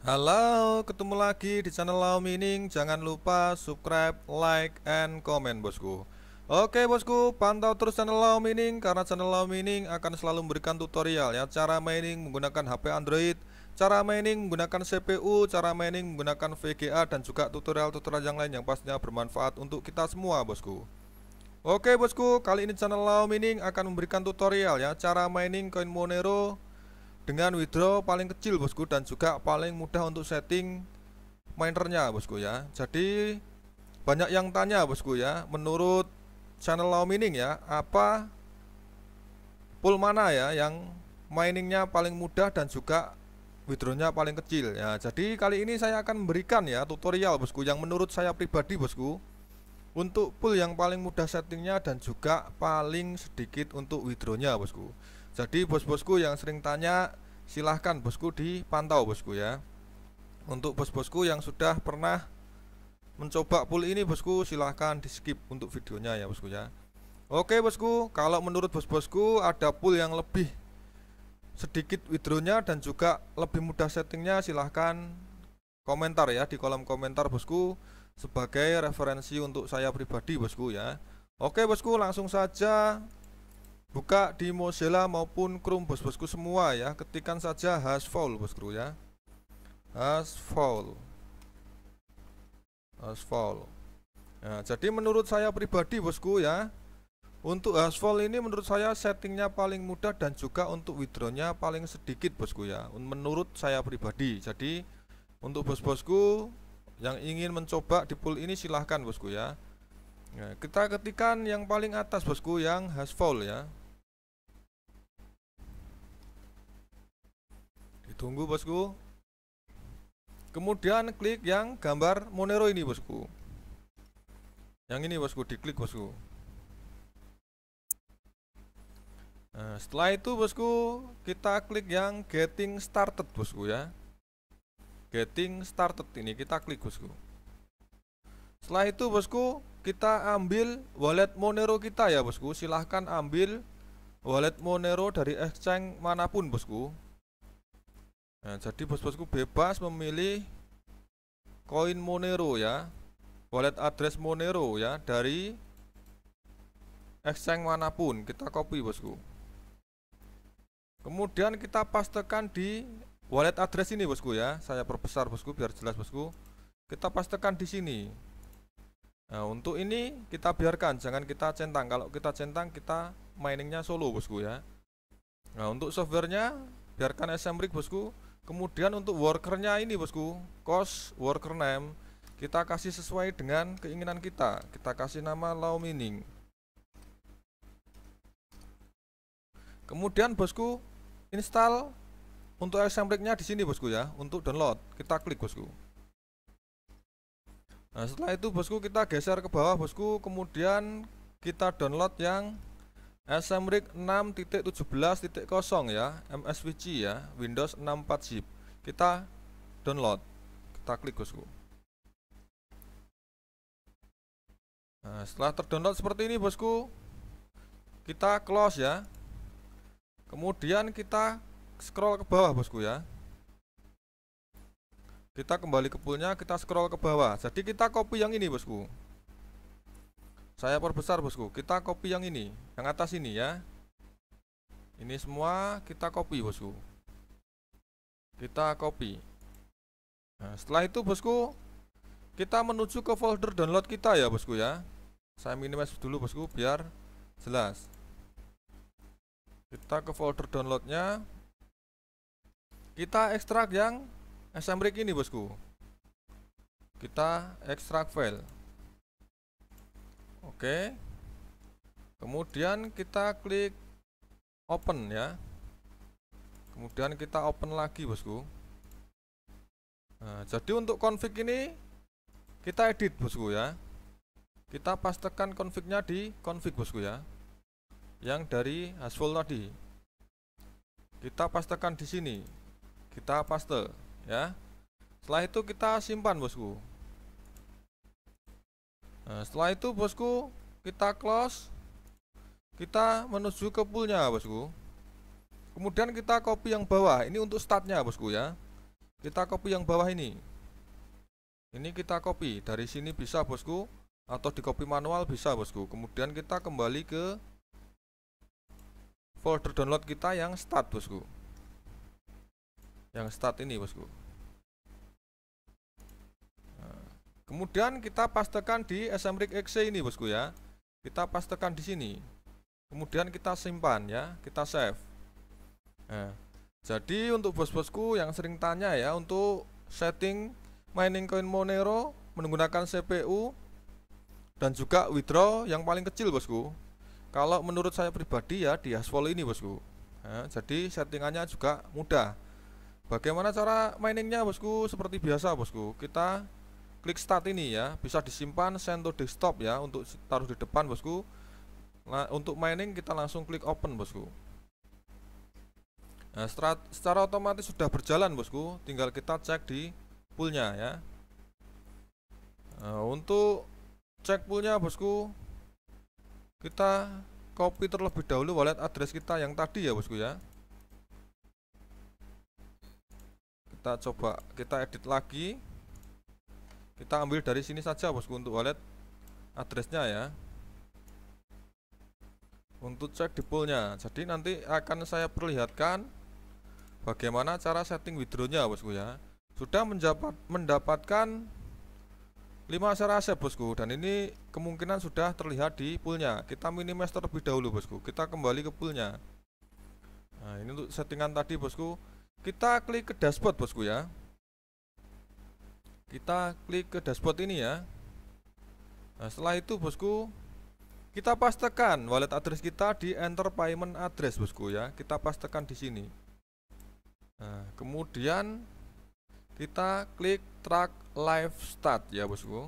Halo, ketemu lagi di channel Lau Mining. Jangan lupa subscribe, like, and comment, bosku. Oke, bosku, pantau terus channel Lau Mining karena channel Lau Mining akan selalu memberikan tutorial ya cara mining menggunakan HP Android, cara mining menggunakan CPU, cara mining menggunakan VGA dan juga tutorial-tutorial yang lain yang pastinya bermanfaat untuk kita semua, bosku. Oke, bosku, kali ini channel Lau Mining akan memberikan tutorial ya cara mining koin Monero dengan withdraw paling kecil bosku dan juga paling mudah untuk setting minernya bosku ya jadi banyak yang tanya bosku ya menurut channel Law Mining ya apa pool mana ya yang miningnya paling mudah dan juga withdrawnya paling kecil ya jadi kali ini saya akan memberikan ya tutorial bosku yang menurut saya pribadi bosku untuk pool yang paling mudah settingnya dan juga paling sedikit untuk withdrawnya bosku jadi bos-bosku yang sering tanya silahkan bosku dipantau bosku ya. Untuk bos-bosku yang sudah pernah mencoba pool ini bosku silahkan di skip untuk videonya ya bosku ya Oke bosku kalau menurut bos-bosku ada pool yang lebih sedikit withdrawnya dan juga lebih mudah settingnya silahkan komentar ya di kolom komentar bosku sebagai referensi untuk saya pribadi bosku ya Oke bosku langsung saja buka di Mozilla maupun Chrome bos-bosku semua ya ketikan saja foul bosku ya hash foul nah, jadi menurut saya pribadi bosku ya untuk foul ini menurut saya settingnya paling mudah dan juga untuk withdrawnya paling sedikit bosku ya menurut saya pribadi jadi untuk bos-bosku yang ingin mencoba di pool ini silahkan bosku ya Nah, kita ketikan yang paling atas bosku yang hashful ya Tunggu bosku. Kemudian klik yang gambar Monero ini bosku. Yang ini bosku diklik bosku. Nah, setelah itu bosku kita klik yang getting started bosku ya. Getting started ini kita klik bosku. Setelah itu bosku kita ambil wallet Monero kita ya bosku. Silahkan ambil wallet Monero dari exchange manapun bosku Nah, jadi bos-bosku bebas memilih koin Monero ya. Wallet address Monero ya dari exchange manapun kita copy bosku. Kemudian kita pastekan di wallet address ini bosku ya. Saya perbesar bosku biar jelas bosku. Kita pastekan di sini. Nah, untuk ini kita biarkan, jangan kita centang. Kalau kita centang kita miningnya solo bosku ya. Nah, untuk softwarenya biarkan SMRig bosku Kemudian untuk workernya ini bosku, cost worker name kita kasih sesuai dengan keinginan kita. Kita kasih nama low mining. Kemudian bosku install untuk example-nya di sini bosku ya, untuk download. Kita klik bosku. Nah, setelah itu bosku kita geser ke bawah bosku, kemudian kita download yang SMRIG 6.17.0 ya MSVG ya Windows 64 zip kita download kita klik bosku nah, setelah terdownload seperti ini bosku kita close ya kemudian kita scroll ke bawah bosku ya kita kembali ke poolnya kita scroll ke bawah jadi kita copy yang ini bosku saya perbesar bosku. Kita copy yang ini, yang atas ini ya. Ini semua kita copy bosku. Kita copy. Nah, setelah itu bosku, kita menuju ke folder download kita ya bosku ya. Saya minimize dulu bosku biar jelas. Kita ke folder downloadnya. Kita ekstrak yang SMRIG ini bosku. Kita ekstrak file. Oke. Kemudian kita klik open ya. Kemudian kita open lagi, Bosku. Nah, jadi untuk config ini kita edit, Bosku ya. Kita pastekan config-nya di config, Bosku ya. Yang dari hasil tadi. Kita pastekan di sini. Kita paste ya. Setelah itu kita simpan, Bosku. Nah, setelah itu bosku, kita close. Kita menuju ke poolnya bosku. Kemudian kita copy yang bawah. Ini untuk statnya bosku ya. Kita copy yang bawah ini. Ini kita copy dari sini bisa bosku atau di copy manual bisa bosku. Kemudian kita kembali ke folder download kita yang start bosku. Yang start ini bosku. Kemudian kita pastekan di SMRIG exe ini bosku ya. Kita pastekan di sini. Kemudian kita simpan ya, kita save. Nah, jadi untuk bos-bosku yang sering tanya ya untuk setting mining coin Monero menggunakan CPU dan juga withdraw yang paling kecil bosku. Kalau menurut saya pribadi ya di Haswell ini bosku. Nah, jadi settingannya juga mudah. Bagaimana cara miningnya bosku? Seperti biasa bosku, kita klik start ini ya bisa disimpan send to desktop ya untuk taruh di depan bosku nah, untuk mining kita langsung klik open bosku nah, secara, secara otomatis sudah berjalan bosku tinggal kita cek di poolnya ya nah, untuk cek poolnya bosku kita copy terlebih dahulu wallet address kita yang tadi ya bosku ya kita coba kita edit lagi kita ambil dari sini saja bosku untuk wallet addressnya ya untuk cek di poolnya jadi nanti akan saya perlihatkan bagaimana cara setting withdrawnya bosku ya sudah mendapat mendapatkan 5 share aset bosku dan ini kemungkinan sudah terlihat di poolnya kita minimize terlebih dahulu bosku kita kembali ke poolnya nah ini untuk settingan tadi bosku kita klik ke dashboard bosku ya kita klik ke dashboard ini ya nah setelah itu bosku kita pastekan wallet address kita di enter payment address bosku ya kita pastekan di sini nah kemudian kita klik track live start ya bosku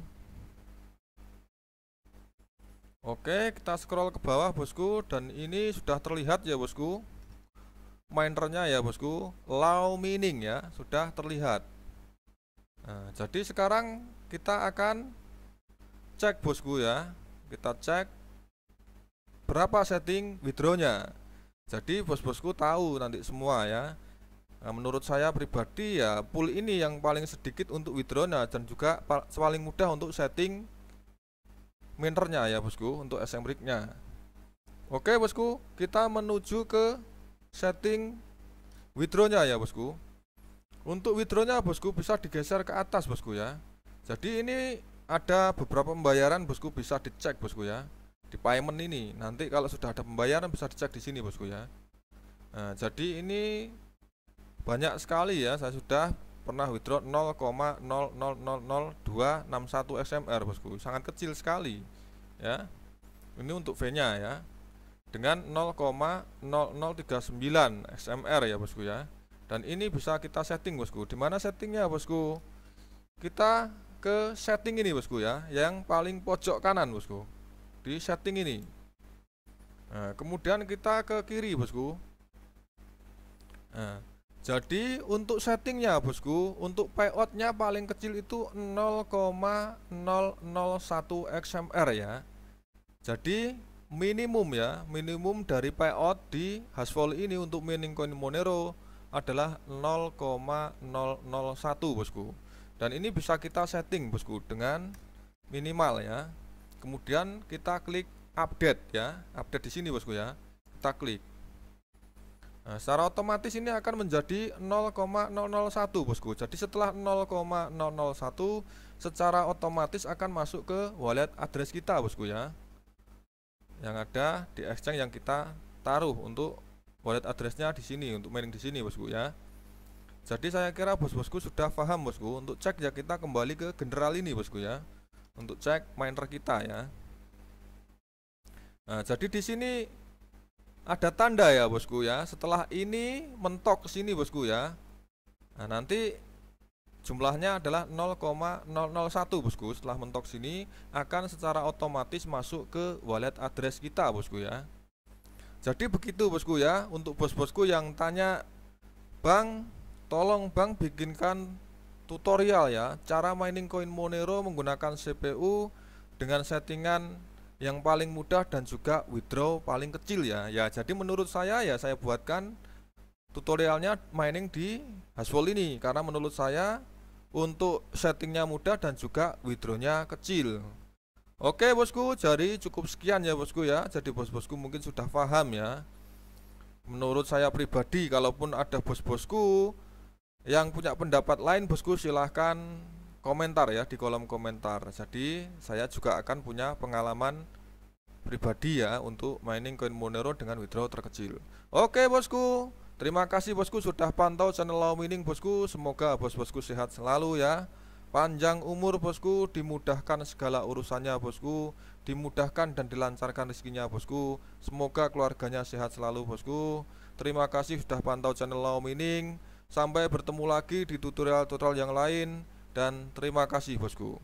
Oke, kita scroll ke bawah bosku dan ini sudah terlihat ya bosku. Minernya ya bosku, low meaning ya, sudah terlihat. Nah, jadi sekarang kita akan cek bosku ya. Kita cek berapa setting withdrawnya. Jadi bos-bosku tahu nanti semua ya. Nah, menurut saya pribadi ya pool ini yang paling sedikit untuk withdrawnya dan juga paling mudah untuk setting minernya ya bosku untuk SM rignya. Oke bosku, kita menuju ke setting withdrawnya ya bosku. Untuk withdrawnya bosku bisa digeser ke atas bosku ya. Jadi ini ada beberapa pembayaran bosku bisa dicek bosku ya. Di payment ini nanti kalau sudah ada pembayaran bisa dicek di sini bosku ya. Nah, jadi ini banyak sekali ya saya sudah pernah withdraw 0,0000261 SMR bosku. Sangat kecil sekali ya. Ini untuk V-nya ya. Dengan 0,0039 SMR ya bosku ya dan ini bisa kita setting bosku dimana settingnya bosku kita ke setting ini bosku ya yang paling pojok kanan bosku di setting ini nah, kemudian kita ke kiri bosku nah, jadi untuk settingnya bosku untuk payoutnya paling kecil itu 0,001 XMR ya jadi minimum ya minimum dari payout di Hasvol ini untuk mining coin Monero adalah 0,001 bosku dan ini bisa kita setting bosku dengan minimal ya kemudian kita klik update ya update di sini bosku ya kita klik nah, secara otomatis ini akan menjadi 0,001 bosku jadi setelah 0,001 secara otomatis akan masuk ke wallet address kita bosku ya yang ada di exchange yang kita taruh untuk wallet addressnya di sini untuk mining di sini bosku ya jadi saya kira bos-bosku sudah paham bosku untuk cek ya kita kembali ke general ini bosku ya untuk cek miner kita ya nah jadi di sini ada tanda ya bosku ya setelah ini mentok ke sini bosku ya nah nanti jumlahnya adalah 0,001 bosku setelah mentok sini akan secara otomatis masuk ke wallet address kita bosku ya jadi begitu bosku ya untuk bos-bosku yang tanya Bang tolong bang bikinkan tutorial ya cara mining koin Monero menggunakan CPU dengan settingan yang paling mudah dan juga withdraw paling kecil ya ya jadi menurut saya ya saya buatkan tutorialnya mining di Haswell ini karena menurut saya untuk settingnya mudah dan juga withdrawnya kecil Oke bosku, jadi cukup sekian ya bosku ya. Jadi bos-bosku mungkin sudah paham ya. Menurut saya pribadi, kalaupun ada bos-bosku yang punya pendapat lain, bosku silahkan komentar ya di kolom komentar. Jadi saya juga akan punya pengalaman pribadi ya untuk mining coin Monero dengan withdraw terkecil. Oke bosku, terima kasih bosku sudah pantau channel Law Mining bosku. Semoga bos-bosku sehat selalu ya. Panjang umur bosku, dimudahkan segala urusannya bosku, dimudahkan dan dilancarkan rezekinya bosku. Semoga keluarganya sehat selalu bosku. Terima kasih sudah pantau channel Lau Mining. Sampai bertemu lagi di tutorial-tutorial yang lain dan terima kasih bosku.